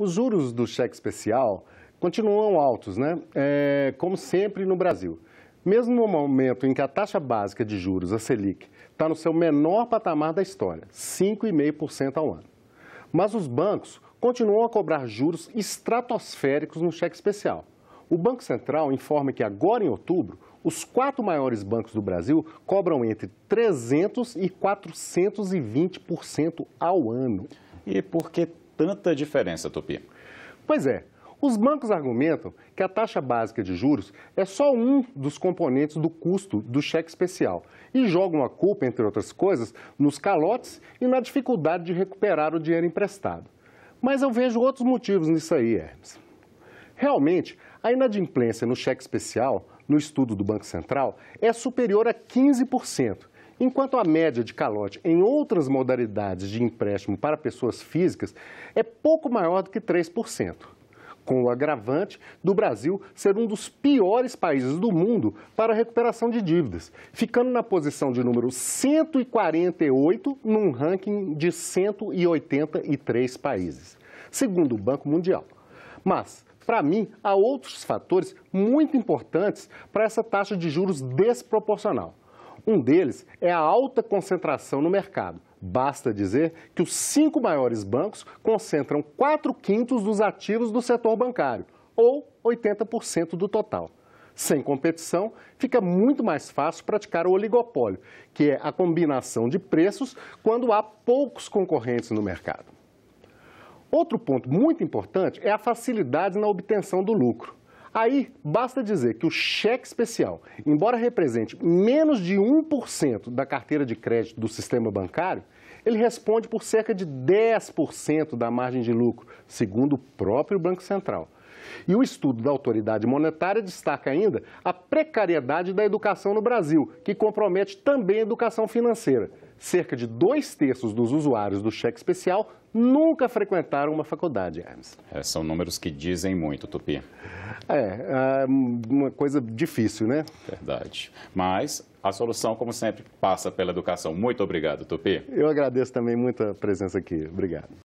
Os juros do cheque especial continuam altos, né? É, como sempre no Brasil. Mesmo no momento em que a taxa básica de juros, a Selic, está no seu menor patamar da história, 5,5% ao ano. Mas os bancos continuam a cobrar juros estratosféricos no cheque especial. O Banco Central informa que agora em outubro os quatro maiores bancos do Brasil cobram entre 300 e 420% ao ano. E por que tanta diferença, Tupi? Pois é, os bancos argumentam que a taxa básica de juros é só um dos componentes do custo do cheque especial e jogam a culpa, entre outras coisas, nos calotes e na dificuldade de recuperar o dinheiro emprestado. Mas eu vejo outros motivos nisso aí, Hermes. Realmente, a inadimplência no cheque especial no estudo do Banco Central é superior a 15%, enquanto a média de calote em outras modalidades de empréstimo para pessoas físicas é pouco maior do que 3%. Com o agravante do Brasil ser um dos piores países do mundo para a recuperação de dívidas, ficando na posição de número 148 num ranking de 183 países, segundo o Banco Mundial. Mas, para mim, há outros fatores muito importantes para essa taxa de juros desproporcional. Um deles é a alta concentração no mercado. Basta dizer que os cinco maiores bancos concentram 4 quintos dos ativos do setor bancário, ou 80% do total. Sem competição, fica muito mais fácil praticar o oligopólio, que é a combinação de preços quando há poucos concorrentes no mercado. Outro ponto muito importante é a facilidade na obtenção do lucro. Aí, basta dizer que o cheque especial, embora represente menos de 1% da carteira de crédito do sistema bancário, ele responde por cerca de 10% da margem de lucro, segundo o próprio Banco Central. E o estudo da autoridade monetária destaca ainda a precariedade da educação no Brasil, que compromete também a educação financeira cerca de dois terços dos usuários do cheque especial nunca frequentaram uma faculdade, Hermes. É, são números que dizem muito, Tupi. É, é, uma coisa difícil, né? Verdade. Mas a solução, como sempre, passa pela educação. Muito obrigado, Tupi. Eu agradeço também muito a presença aqui. Obrigado.